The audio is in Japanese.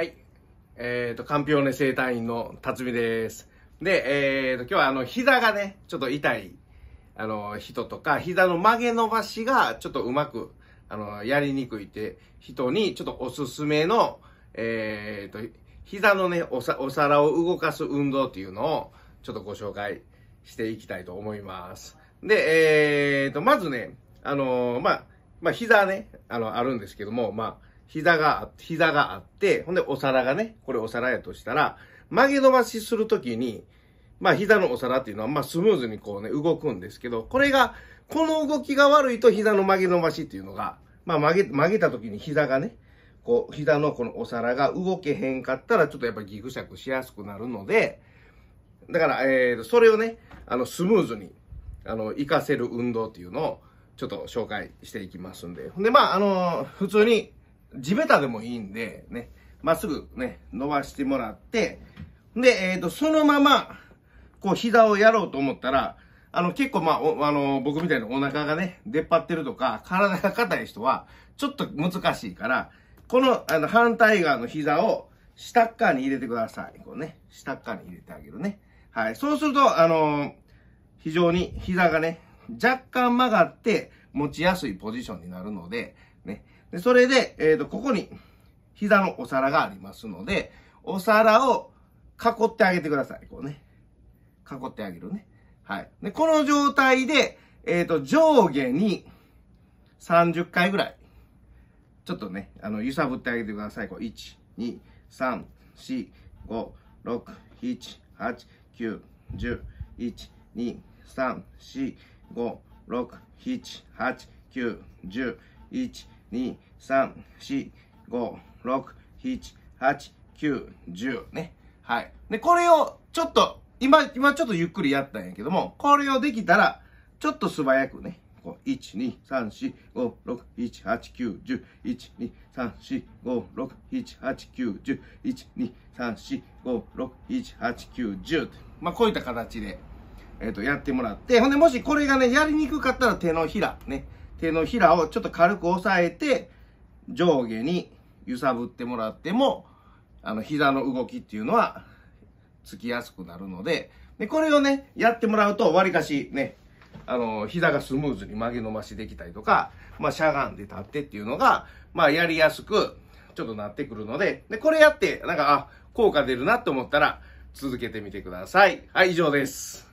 はい。えっ、ー、と、カンピオーネ生体院の辰巳です。で、えっ、ー、と、今日はあの、膝がね、ちょっと痛い、あの、人とか、膝の曲げ伸ばしがちょっとうまく、あの、やりにくいって人に、ちょっとおすすめの、えっ、ー、と、膝のねお皿を動かす運動っていうのを、ちょっとご紹介していきたいと思います。で、えっ、と、まずね、あのまあ、まあ、膝ね、あの、あるんですけども、まあ、膝が、膝があって、ほんでお皿がね、これお皿やとしたら、曲げ伸ばしするときに、まあ膝のお皿っていうのは、まあスムーズにこうね、動くんですけど、これが、この動きが悪いと膝の曲げ伸ばしっていうのが、まあ曲げ、曲げた時に膝がね、こう、膝のこのお皿が動けへんかったら、ちょっとやっぱギクシャクしやすくなるので、だから、えー、それをね、あの、スムーズに、あの、活かせる運動っていうのを、ちょっと紹介していきますんで。ほんで、まあ、あのー、普通に、地べたでもいいんで、ね、まっすぐね、伸ばしてもらって、で、えっ、ー、と、そのまま、こう、膝をやろうと思ったら、あの、結構、まあ、あの、僕みたいにお腹がね、出っ張ってるとか、体が硬い人は、ちょっと難しいから、この、あの、反対側の膝を、下っ側に入れてください。こうね、下っ側に入れてあげるね。はい。そうすると、あのー、非常に膝がね、若干曲がって持ちやすいポジションになるので、ね。で、それで、えっ、ー、と、ここに、膝のお皿がありますので、お皿を囲ってあげてください。こうね。囲ってあげるね。はい。で、この状態で、えっ、ー、と、上下に30回ぐらい、ちょっとね、あの、揺さぶってあげてください。こう、1、2、3、4、5、6、7、8、9、10、1、2、3、4、5、6、7、8、9、10、1、2、3、4、5、6、7、8、9、10ね。はい。で、これをちょっと、今、今ちょっとゆっくりやったんやけども、これをできたら、ちょっと素早くね、こう、1、2、3、4、5、6、7、8、9、10、1、2、3、4、5、6、7、8、9、10、1、2、3、4、5、6、7、8、9、10。まあ、こういった形で、えっ、ー、と、やってもらって、ほんで、もしこれがね、やりにくかったら手のひら、ね、手のひらをちょっと軽く押さえて、上下に揺さぶってもらっても、あの、膝の動きっていうのは、つきやすくなるので、で、これをね、やってもらうと、わりかしね、あの、膝がスムーズに曲げ伸ばしできたりとか、まあ、しゃがんで立ってっていうのが、まあ、やりやすく、ちょっとなってくるので、で、これやって、なんか、あ、効果出るなと思ったら、続けてみてください。はい、以上です。